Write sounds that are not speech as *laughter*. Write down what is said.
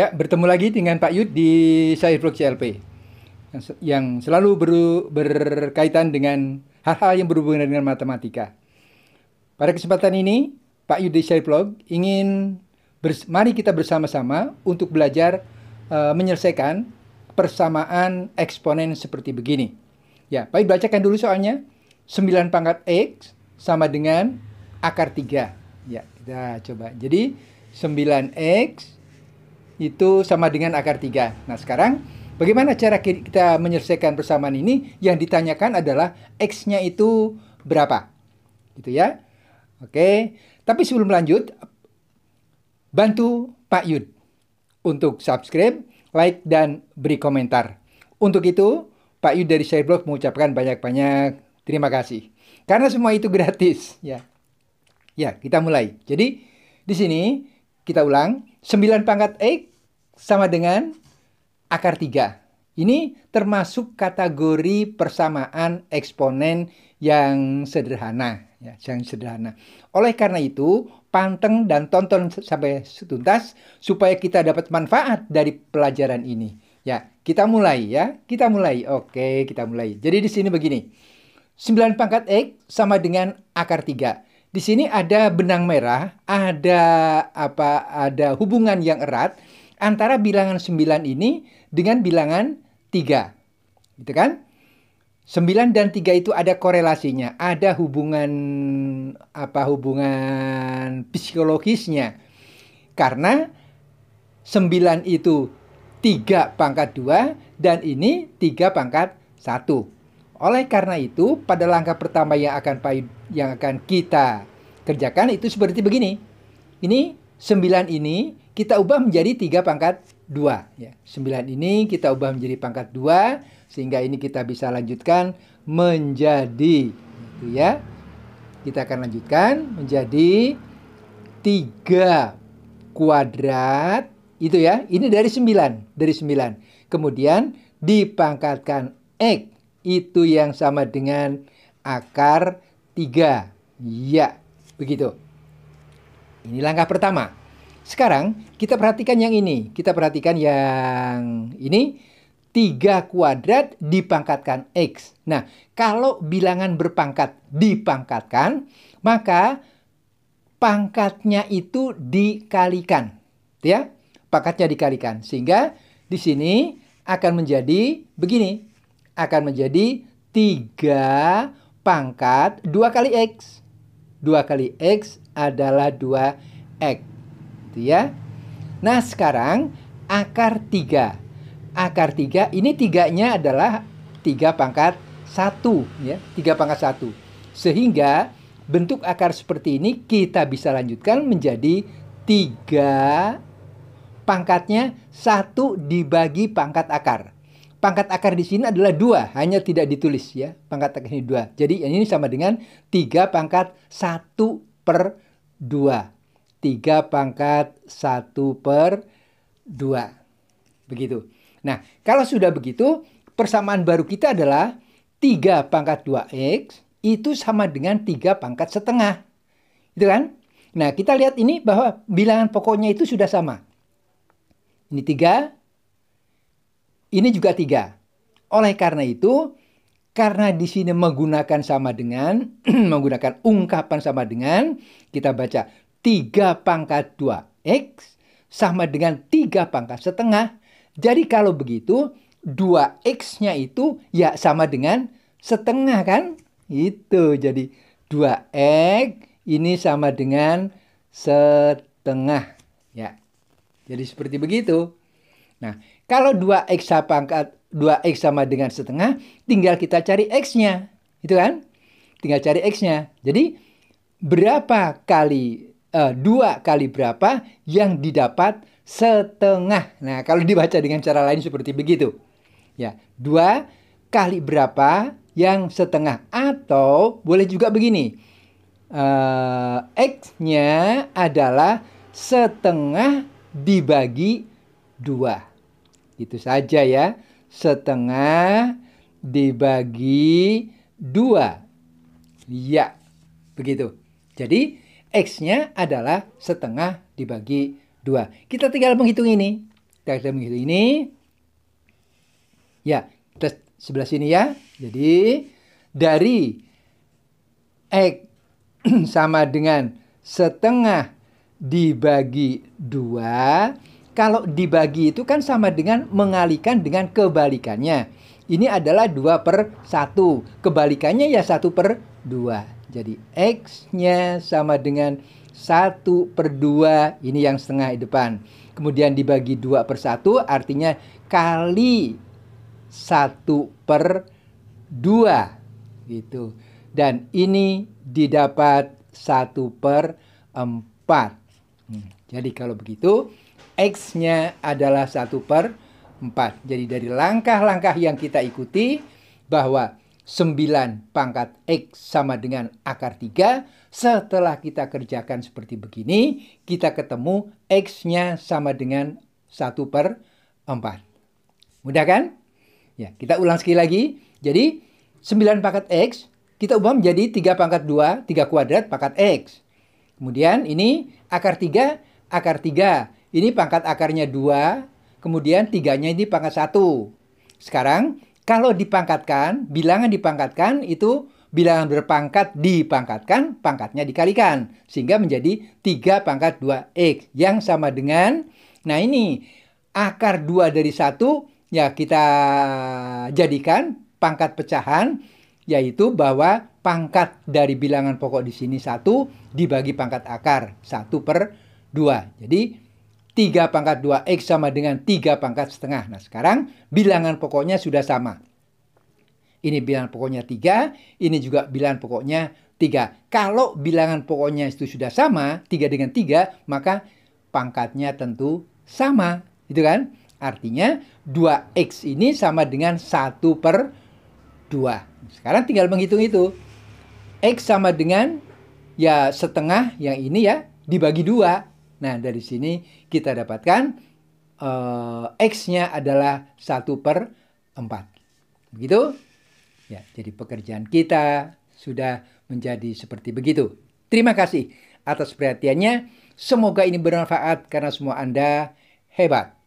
Ya, bertemu lagi dengan Pak Yud di Sairflux CLP yang selalu ber, berkaitan dengan hal-hal yang berhubungan dengan matematika. Pada kesempatan ini, Pak Yud di Sairflux ingin mari kita bersama-sama untuk belajar uh, menyelesaikan persamaan eksponen seperti begini. Ya, baik bacakan dulu soalnya. 9 pangkat X sama dengan akar 3. Ya, kita coba. Jadi 9X itu sama dengan akar 3. Nah, sekarang bagaimana cara kita menyelesaikan persamaan ini? Yang ditanyakan adalah X-nya itu berapa. Gitu ya. Oke, tapi sebelum lanjut, bantu Pak Yud untuk subscribe, like, dan beri komentar. Untuk itu, Pak Yud dari Shareblog mengucapkan banyak-banyak terima kasih. Karena semua itu gratis. Ya, ya kita mulai. Jadi, di sini kita ulang. 9 pangkat X sama dengan akar 3. Ini termasuk kategori persamaan eksponen yang sederhana. Ya, yang sederhana. Oleh karena itu, panteng dan tonton sampai tuntas supaya kita dapat manfaat dari pelajaran ini. Ya, kita mulai ya. Kita mulai. Oke, kita mulai. Jadi di sini begini. 9 pangkat X sama dengan akar 3 di sini ada benang merah, ada apa ada hubungan yang erat antara bilangan 9 ini dengan bilangan 3. Gitu kan? 9 dan 3 itu ada korelasinya, ada hubungan apa hubungan psikologisnya. Karena 9 itu 3 pangkat 2 dan ini 3 pangkat 1. Oleh karena itu, pada langkah pertama yang akan yang akan kita kerjakan itu seperti begini. Ini 9 ini kita ubah menjadi tiga pangkat dua. Ya. 9 ini kita ubah menjadi pangkat dua sehingga ini kita bisa lanjutkan menjadi. Gitu ya. Kita akan lanjutkan menjadi tiga kuadrat. Itu ya, ini dari sembilan, Dari sembilan. Kemudian dipangkatkan X. Itu yang sama dengan akar tiga. Ya, begitu. Ini langkah pertama. Sekarang kita perhatikan yang ini. Kita perhatikan yang ini. 3 kuadrat dipangkatkan X. Nah, kalau bilangan berpangkat dipangkatkan, maka pangkatnya itu dikalikan. Ya, pangkatnya dikalikan. Sehingga di sini akan menjadi begini. Akan menjadi 3 pangkat 2 kali X. 2 kali X adalah 2X gitu ya. Nah, sekarang akar 3. Akar 3 ini tiganya adalah 3 pangkat 1 ya, 3 pangkat 1. Sehingga bentuk akar seperti ini kita bisa lanjutkan menjadi 3 pangkatnya 1 dibagi pangkat akar. Pangkat akar di sini adalah 2, hanya tidak ditulis ya. Pangkat akar ini 2. Jadi ini sama dengan 3 pangkat 1 per 2. 3 pangkat 1 per 2. Begitu. Nah, kalau sudah begitu, persamaan baru kita adalah 3 pangkat 2x itu sama dengan 3 pangkat setengah. Gitu kan? Nah, kita lihat ini bahwa bilangan pokoknya itu sudah sama. Ini 3, ini juga 3. Oleh karena itu, karena di sini menggunakan sama dengan, *clears throat* menggunakan ungkapan sama dengan, kita baca 3 pangkat 2x sama dengan 3 pangkat setengah. Jadi kalau begitu 2x-nya itu ya sama dengan setengah kan? Itu jadi 2x ini sama dengan setengah ya. Jadi seperti begitu. Nah, kalau 2x pangkat 2x sama dengan setengah, tinggal kita cari x-nya. Itu kan? Tinggal cari x-nya. Jadi berapa kali uh, dua kali berapa yang didapat setengah. Nah, kalau dibaca dengan cara lain seperti begitu. Ya, dua kali berapa yang setengah atau boleh juga begini. uh, X-nya adalah setengah dibagi dua. Itu saja ya. Setengah dibagi dua. Ya, begitu. Jadi X-nya adalah setengah dibagi 2. Kita tinggal menghitung ini. Kita menghitung ini. Ya, kita sebelah sini ya. Jadi, dari X *clears throat* sama dengan setengah dibagi 2. Kalau dibagi itu kan sama dengan mengalikan dengan kebalikannya. Ini adalah 2 per 1. Kebalikannya ya 1 per 2. Jadi X-nya sama dengan 1 per 2, ini yang setengah di depan. Kemudian dibagi 2 per 1, artinya kali 1 per 2. Gitu. Dan ini didapat 1 per 4. Hmm, jadi kalau begitu, X-nya adalah 1 per 4. Jadi dari langkah-langkah yang kita ikuti, bahwa 9 pangkat X sama dengan akar 3. Setelah kita kerjakan seperti begini, kita ketemu X-nya sama dengan 1 per 4. Mudah kan? Ya, kita ulang sekali lagi. Jadi, 9 pangkat X kita ubah menjadi 3 pangkat 2, 3 kuadrat pangkat X. Kemudian ini akar 3, akar 3. Ini pangkat akarnya 2, kemudian 3-nya ini pangkat 1. Sekarang kalau dipangkatkan, bilangan dipangkatkan itu bilangan berpangkat dipangkatkan, pangkatnya dikalikan. Sehingga menjadi 3 pangkat 2x yang sama dengan, nah ini akar 2 dari 1 ya kita jadikan pangkat pecahan yaitu bahwa pangkat dari bilangan pokok di sini 1 dibagi pangkat akar 1 per 2. Jadi 3 pangkat 2X sama dengan 3 pangkat setengah. Nah, sekarang bilangan pokoknya sudah sama. Ini bilangan pokoknya 3, ini juga bilangan pokoknya 3. Kalau bilangan pokoknya itu sudah sama, 3 dengan 3, maka pangkatnya tentu sama. Gitu kan? Artinya 2X ini sama dengan 1 per 2. Sekarang tinggal menghitung itu. X sama dengan ya setengah yang ini ya dibagi 2 Nah, dari sini kita dapatkan uh, X-nya adalah 1 per 4. Begitu? Ya, jadi pekerjaan kita sudah menjadi seperti begitu. Terima kasih atas perhatiannya. Semoga ini bermanfaat karena semua Anda hebat.